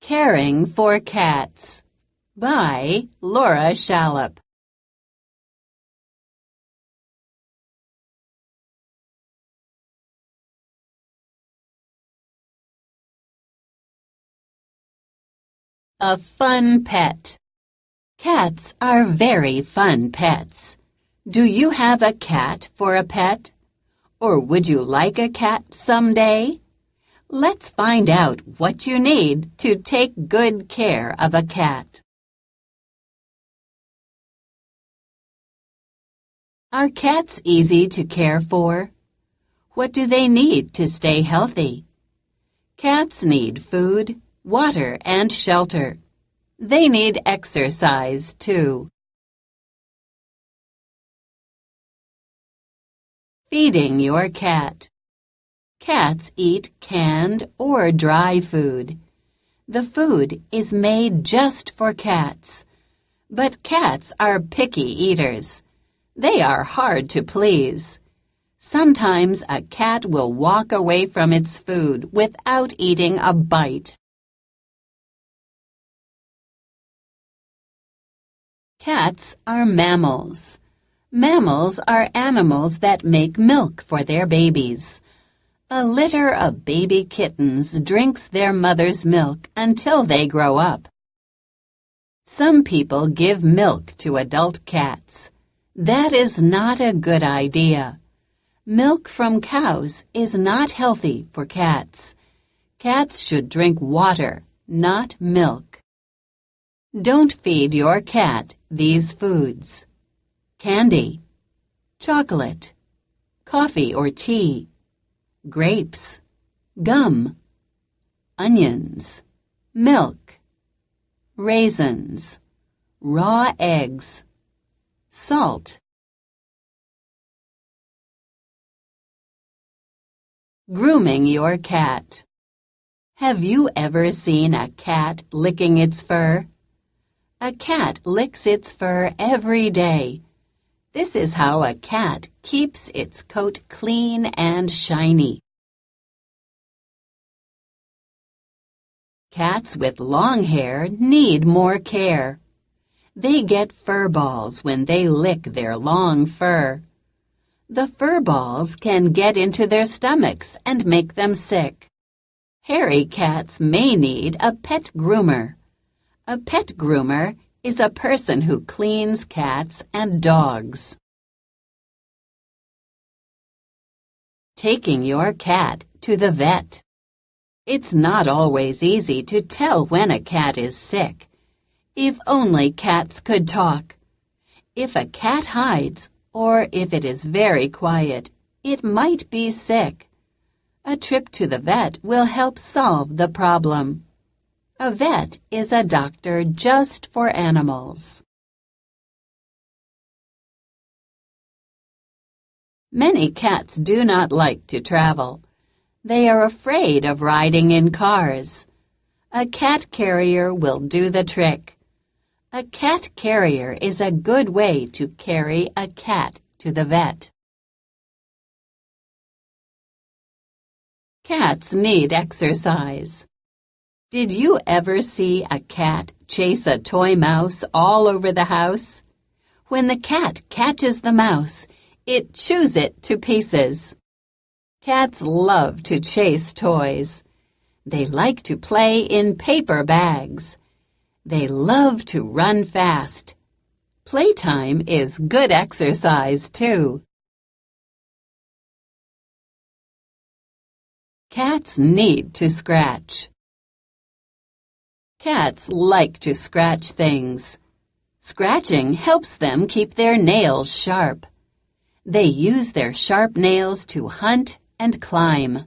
Caring for Cats by Laura Shallop. A fun pet. Cats are very fun pets. Do you have a cat for a pet? Or would you like a cat someday? Let's find out what you need to take good care of a cat. Are cats easy to care for? What do they need to stay healthy? Cats need food, water, and shelter. They need exercise, too. Feeding your cat. Cats eat canned or dry food. The food is made just for cats. But cats are picky eaters. They are hard to please. Sometimes a cat will walk away from its food without eating a bite. Cats are mammals. Mammals are animals that make milk for their babies. A litter of baby kittens drinks their mother's milk until they grow up. Some people give milk to adult cats. That is not a good idea. Milk from cows is not healthy for cats. Cats should drink water, not milk. Don't feed your cat these foods. Candy, chocolate, coffee or tea, grapes, gum, onions, milk, raisins, raw eggs, salt, grooming your cat. Have you ever seen a cat licking its fur? A cat licks its fur every day this is how a cat keeps its coat clean and shiny. Cats with long hair need more care. They get fur balls when they lick their long fur. The fur balls can get into their stomachs and make them sick. Hairy cats may need a pet groomer. A pet groomer He's a person who cleans cats and dogs. Taking your cat to the vet. It's not always easy to tell when a cat is sick. If only cats could talk. If a cat hides, or if it is very quiet, it might be sick. A trip to the vet will help solve the problem. A vet is a doctor just for animals. Many cats do not like to travel. They are afraid of riding in cars. A cat carrier will do the trick. A cat carrier is a good way to carry a cat to the vet. Cats need exercise. Did you ever see a cat chase a toy mouse all over the house? When the cat catches the mouse, it chews it to pieces. Cats love to chase toys. They like to play in paper bags. They love to run fast. Playtime is good exercise, too. Cats need to scratch. Cats like to scratch things. Scratching helps them keep their nails sharp. They use their sharp nails to hunt and climb.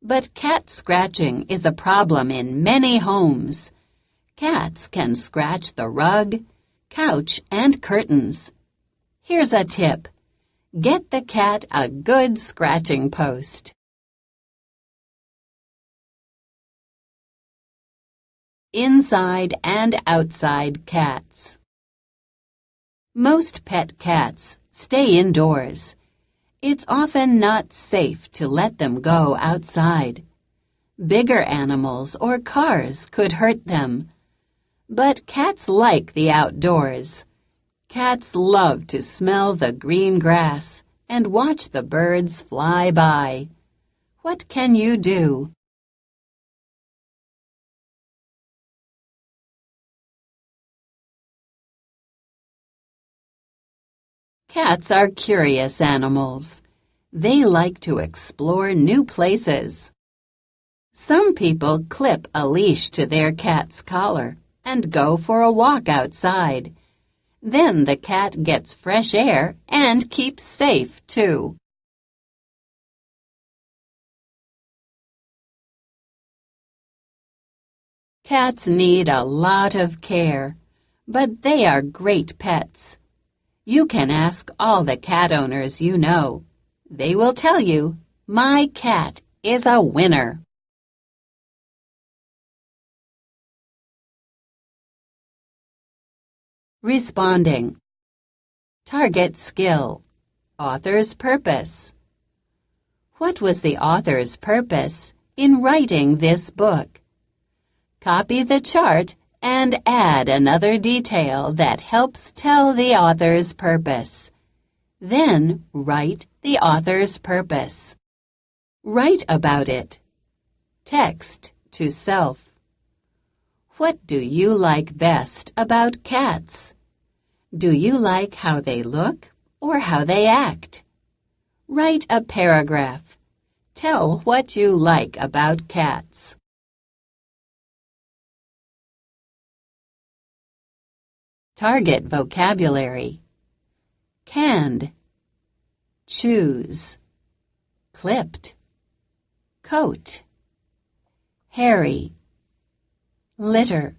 But cat scratching is a problem in many homes. Cats can scratch the rug, couch, and curtains. Here's a tip. Get the cat a good scratching post. inside and outside cats. Most pet cats stay indoors. It's often not safe to let them go outside. Bigger animals or cars could hurt them. But cats like the outdoors. Cats love to smell the green grass and watch the birds fly by. What can you do? Cats are curious animals. They like to explore new places. Some people clip a leash to their cat's collar and go for a walk outside. Then the cat gets fresh air and keeps safe, too. Cats need a lot of care, but they are great pets. You can ask all the cat owners you know. They will tell you, my cat is a winner. Responding Target Skill Author's Purpose What was the author's purpose in writing this book? Copy the chart and add another detail that helps tell the author's purpose. Then write the author's purpose. Write about it. Text to self. What do you like best about cats? Do you like how they look or how they act? Write a paragraph. Tell what you like about cats. Target vocabulary. Canned. Choose. Clipped. Coat. Hairy. Litter.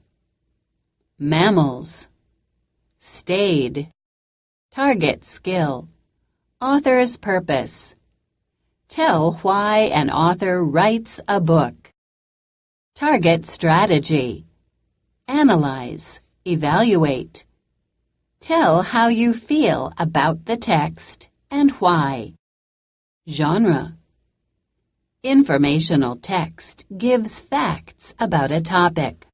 Mammals. Stayed. Target skill. Author's purpose. Tell why an author writes a book. Target strategy. Analyze. Evaluate. Tell how you feel about the text and why. Genre. Informational text gives facts about a topic.